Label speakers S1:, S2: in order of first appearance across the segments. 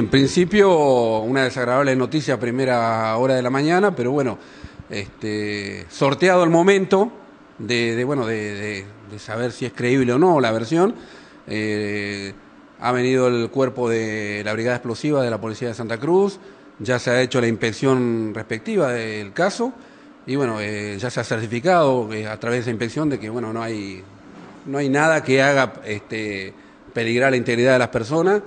S1: En principio, una desagradable noticia a primera hora de la mañana, pero bueno, este, sorteado el momento de, bueno, de, saber si es creíble o no la versión. Eh, ha venido el cuerpo de la Brigada Explosiva de la Policía de Santa Cruz, ya se ha hecho la inspección respectiva del caso y bueno, eh, ya se ha certificado eh, a través de esa inspección de que bueno, no hay, no hay nada que haga este, peligrar la integridad de las personas.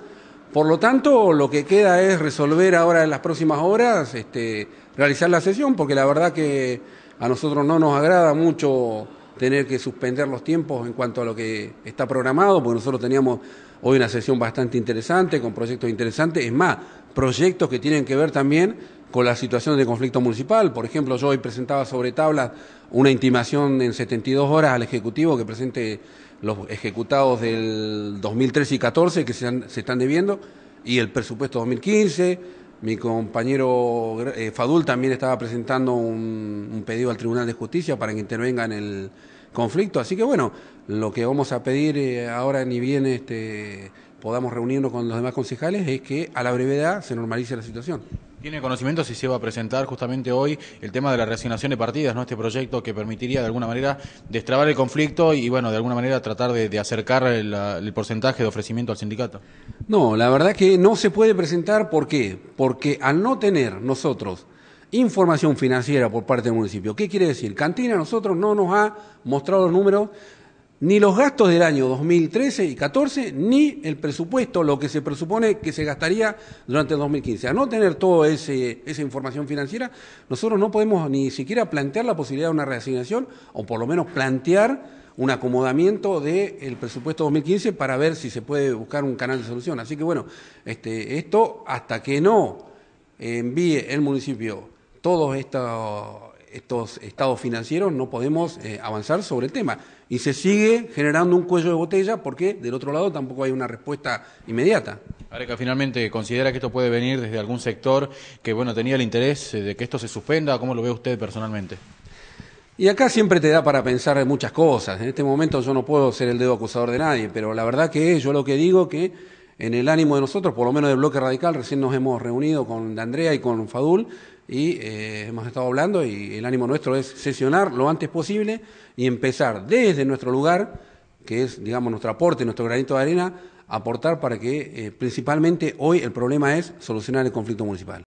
S1: Por lo tanto, lo que queda es resolver ahora en las próximas horas, este, realizar la sesión, porque la verdad que a nosotros no nos agrada mucho tener que suspender los tiempos en cuanto a lo que está programado, porque nosotros teníamos hoy una sesión bastante interesante, con proyectos interesantes, es más, proyectos que tienen que ver también con la situación de conflicto municipal. Por ejemplo, yo hoy presentaba sobre tablas una intimación en 72 horas al Ejecutivo que presente los ejecutados del 2013 y 14 que se, están debiendo y el presupuesto 2015. Mi compañero eh, Fadul también estaba presentando un, pedido al Tribunal de Justicia para que intervenga en el conflicto. Así que bueno, lo que vamos a pedir eh, ahora ni bien este, podamos reunirnos con los demás concejales es que a
S2: la brevedad se normalice la situación. Tiene conocimiento si se va a presentar justamente hoy el tema de la reasignación de partidas, ¿no? Este proyecto que permitiría de alguna manera destrabar el conflicto y, bueno, de alguna manera tratar de, acercar el, porcentaje de ofrecimiento al sindicato.
S1: No, la verdad que no se puede presentar. ¿Por qué? Porque al no tener nosotros información financiera por parte del municipio, ¿qué quiere decir? Cantina nosotros no nos ha mostrado los números ni los gastos del año 2013 y 14, ni el presupuesto, lo que se presupone que se gastaría durante 2015. A no tener toda esa información financiera, nosotros no podemos ni siquiera plantear la posibilidad de una reasignación o por lo menos plantear un acomodamiento del presupuesto 2015 para ver si se puede buscar un canal de solución. Así que bueno, este, esto hasta que no envíe el municipio todos estos estos estados financieros no podemos eh, avanzar sobre el tema. Y se sigue generando un cuello de botella porque del otro lado tampoco hay una respuesta
S2: inmediata. Areca, finalmente, ¿considera que esto puede venir desde algún sector que bueno tenía el interés eh, de que esto se suspenda? ¿Cómo lo ve usted personalmente? Y acá siempre te da para pensar en muchas cosas. En este momento yo no puedo ser el
S1: dedo acusador de nadie, pero la verdad que yo lo que digo que en el ánimo de nosotros, por lo menos del bloque radical, recién nos hemos reunido con Andrea y con Fadul y eh, hemos estado hablando y el ánimo nuestro es sesionar lo antes posible y empezar desde nuestro lugar, que es, digamos, nuestro aporte, nuestro granito de arena, aportar para que eh, principalmente hoy el problema es solucionar el conflicto municipal.